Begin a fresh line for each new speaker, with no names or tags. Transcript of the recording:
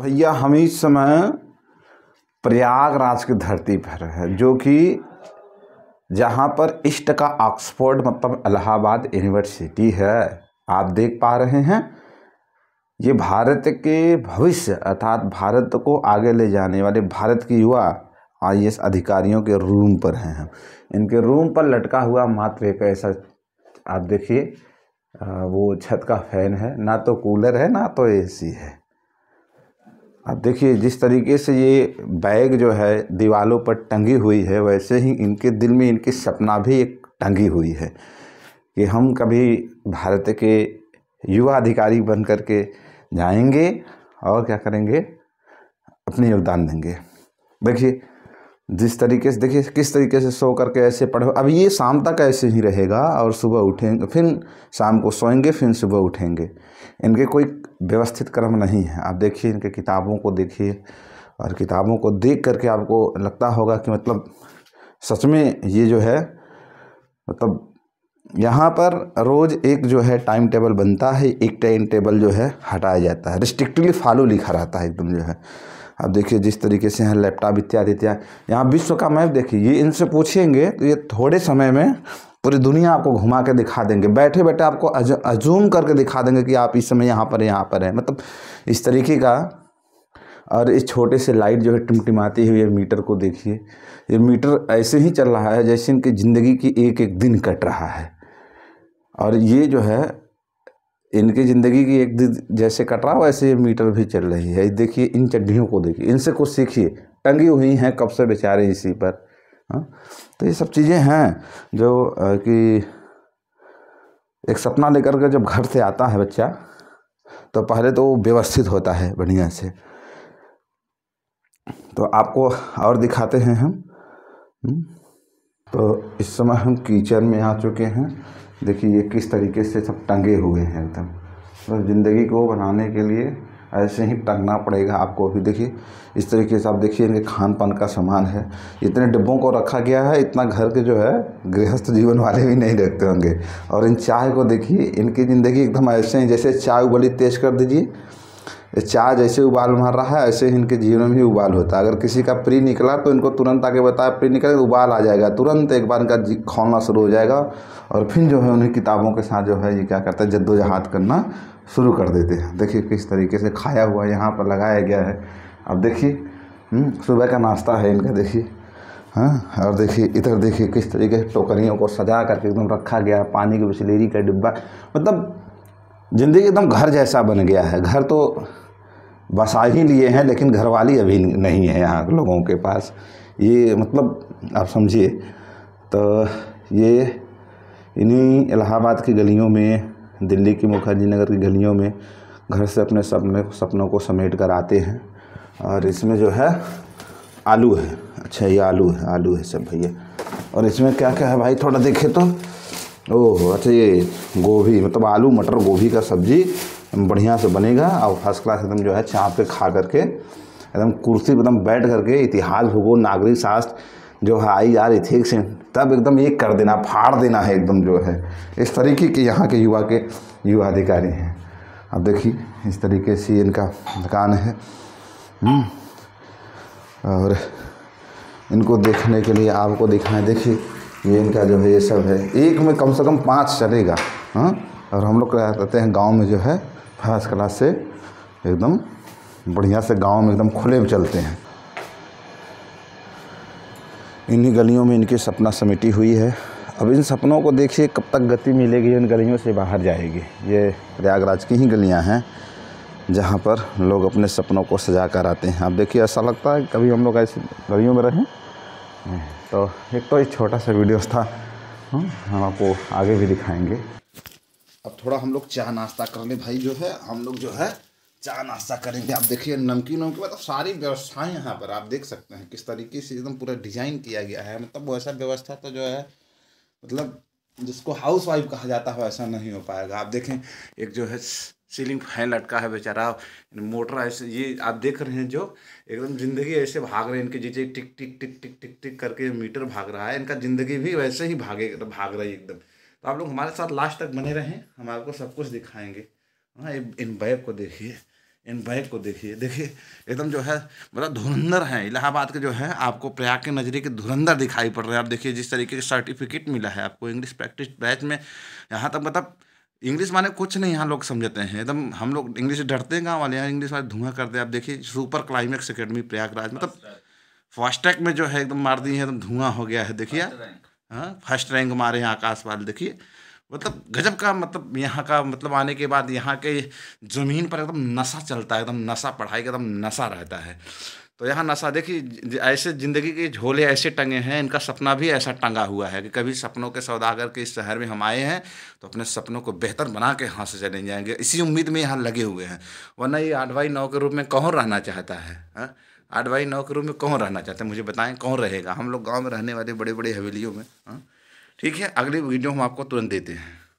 भैया हम इस समय प्रयागराज की धरती पर है जो कि जहाँ पर इष्ट का ऑक्सफोर्ड मतलब इलाहाबाद यूनिवर्सिटी है आप देख पा रहे हैं ये भारत के भविष्य अर्थात भारत को आगे ले जाने वाले भारत के युवा आई अधिकारियों के रूम पर हैं हम इनके रूम पर लटका हुआ मात्र एक ऐसा आप देखिए वो छत का फैन है ना तो कूलर है ना तो एसी है अब देखिए जिस तरीके से ये बैग जो है दीवालों पर टंगी हुई है वैसे ही इनके दिल में इनकी सपना भी एक टंगी हुई है कि हम कभी भारत के युवा अधिकारी बन कर के जाएंगे और क्या करेंगे अपने योगदान देंगे देखिए जिस तरीके से देखिए किस तरीके से सो करके ऐसे पढ़ो अब ये शाम तक ऐसे ही रहेगा और सुबह उठेंगे फिर शाम को सोएंगे फिर सुबह उठेंगे इनके कोई व्यवस्थित क्रम नहीं है आप देखिए इनके किताबों को देखिए और किताबों को देख करके आपको लगता होगा कि मतलब सच में ये जो है मतलब यहाँ पर रोज़ एक जो है टाइम टेबल बनता है एक टाइम टेबल जो है हटाया जाता है रिस्ट्रिक्टली फॉलो लिखा रहता है एकदम जो है अब देखिए जिस तरीके से यहाँ लैपटॉप इत्यादि इत्यादि यहाँ विश्व का मैप देखिए ये इनसे पूछेंगे तो ये थोड़े समय में पूरी दुनिया आपको घुमा के दिखा देंगे बैठे बैठे आपको अजूम करके दिखा देंगे कि आप इस समय यहाँ पर यहाँ पर हैं मतलब इस तरीके का और इस छोटे से लाइट जो है टिमटिमाती हुई है मीटर को देखिए ये मीटर ऐसे ही चल रहा है जैसे इनकी ज़िंदगी की एक एक दिन कट रहा है और ये जो है इनकी ज़िंदगी की एक जैसे कट रहा वैसे ये मीटर भी चल रही है देखिए इन चड्ढियों को देखिए इनसे कुछ सीखिए टंगी हुई हैं कब से बेचारे इसी पर हाँ तो ये सब चीज़ें हैं जो कि एक सपना लेकर के जब घर से आता है बच्चा तो पहले तो वो व्यवस्थित होता है बढ़िया से तो आपको और दिखाते हैं हम हम्म? तो इस समय हम किचन में आ चुके हैं देखिए ये किस तरीके से सब टंगे हुए हैं एकदम तो मतलब ज़िंदगी को बनाने के लिए ऐसे ही टंगना पड़ेगा आपको अभी देखिए इस तरीके से आप देखिए इनके खान पान का सामान है इतने डिब्बों को रखा गया है इतना घर के जो है गृहस्थ जीवन वाले भी नहीं रखते होंगे और इन चाय को देखिए इनकी ज़िंदगी एकदम ऐसे ही जैसे चाय उबली तेज कर दीजिए चाय जैसे उबाल मार रहा है ऐसे ही इनके जीवन में भी उबाल होता है अगर किसी का प्री निकला तो इनको तुरंत आगे बताया प्री निकल तो उबाल आ जाएगा तुरंत एक बार इनका खोलना शुरू हो जाएगा और फिर जो है उन्हें किताबों के साथ जो है ये क्या करता है जद्दोजहद करना शुरू कर देते हैं देखिए किस तरीके से खाया हुआ यहाँ पर लगाया गया है अब देखिए हम्म, सुबह का नाश्ता है इनका देखिए हाँ और देखिए इधर देखिए किस तरीके से टोकरियों को सजा करके एकदम रखा गया पानी की बिसलेरी का डिब्बा मतलब ज़िंदगी एकदम घर जैसा बन गया है घर तो बसा ही लिए हैं लेकिन घरवाली अभी नहीं है यहाँ लोगों के पास ये मतलब आप समझिए तो ये इन्हीं इलाहाबाद की गलियों में दिल्ली की मुखर्जी नगर की गलियों में घर से अपने सपने सपनों को समेट कर आते हैं और इसमें जो है आलू है अच्छा ये आलू है आलू है सब भैया और इसमें क्या क्या है भाई थोड़ा देखे तो ओह अच्छा ये गोभी मतलब आलू मटर गोभी का सब्जी बढ़िया से बनेगा और फर्स्ट क्लास एकदम जो है चाँप के खा करके एकदम कुर्सी एकदम बैठ करके इतिहास भूगोल नागरिक शास्त्र जो है आई आर इथिक्स तब एकदम ये कर देना फाड़ देना है एकदम जो है इस तरीके के यहाँ के युवा के युवा अधिकारी हैं अब देखिए इस तरीके से इनका मकान है हम्म, और इनको देखने के लिए आपको दिखाएं देखिए ये इनका जो है ये सब है एक में कम से कम पाँच चलेगा हाँ और हम लोग क्या कहते हैं गाँव में जो है फर्स्ट क्लास से एकदम बढ़िया से गाँव में एकदम खुले में चलते हैं इन्हीं गलियों में इनकी सपना समेटी हुई है अब इन सपनों को देखिए कब तक गति मिलेगी इन गलियों से बाहर जाएगी ये प्रयागराज की ही गलियां हैं जहाँ पर लोग अपने सपनों को सजा कर आते हैं अब देखिए ऐसा लगता है कभी हम लोग ऐसी गलियों में रहें तो एक तो एक छोटा सा वीडियोस था हम आपको आगे भी दिखाएंगे अब थोड़ा हम लोग चाय नाश्ता कर लें भाई जो है हम लोग जो है चाय नाश्ता करेंगे आप देखिए नमकीन वमकीन मतलब सारी व्यवस्थाएं यहाँ पर आप देख सकते हैं किस तरीके से एकदम पूरा डिजाइन किया गया है मतलब वो ऐसा व्यवस्था तो जो है मतलब जिसको हाउस वाइफ कहा जाता है ऐसा नहीं हो पाएगा आप देखें एक जो है सीलिंग फैन लटका है बेचारा मोटर ऐसे ये आप देख रहे हैं जो एकदम ज़िंदगी ऐसे भाग रहे हैं इनके जीजे टिक टिक टिक टिक टिक टिक करके मीटर भाग रहा है इनका ज़िंदगी भी वैसे ही भागे भाग रही है एकदम तो आप लोग हमारे साथ लास्ट तक बने रहें हम आपको सब कुछ दिखाएंगे हाँ इन बैग को देखिए इन बैग को देखिए देखिए एकदम जो है मतलब धुरंधर हैं इलाहाबाद के जो है आपको प्रयाग के नज़रिए के धुरंधर दिखाई पड़ रहे हैं आप देखिए जिस तरीके के सर्टिफिकेट मिला है आपको इंग्लिश प्रैक्टिस बैच में यहाँ तक मतलब इंग्लिश माने कुछ नहीं यहाँ लोग समझते हैं एकदम हम लोग इंग्लिश डरते हैं गाँव वाले यहाँ इंग्लिश वाले धुआं करते हैं आप देखिए सुपर क्लाइमेक्स अकेडमी प्रयागराज मतलब फर्स्ट ट्रैक में जो है एकदम मार दिए है एकदम धुआं हो गया है देखिए हाँ फर्स्ट रैंक मारे हैं आकाश वाले देखिए मतलब गजब का मतलब यहाँ का मतलब आने के बाद यहाँ के ज़मीन पर एकदम नशा चलता है एकदम नशा पढ़ाई का एकदम नशा रहता है तो यहाँ नशा देखिए ऐसे ज़िंदगी के झोले ऐसे टंगे हैं इनका सपना भी ऐसा टंगा हुआ है कि कभी सपनों के सौदागर के इस शहर में हम आए हैं तो अपने सपनों को बेहतर बना के यहाँ से चले जाएंगे इसी उम्मीद में यहाँ लगे हुए हैं वरना ये आठ बाई नौ के रूप में कौन रहना चाहता है हाँ? आठ बाई नौ के रूप में कौन रहना चाहते हैं मुझे बताएं कौन रहेगा हम लोग गाँव में रहने वाले बड़े बड़े हवेलियों में हाँ? ठीक है अगली वीडियो हम आपको तुरंत देते हैं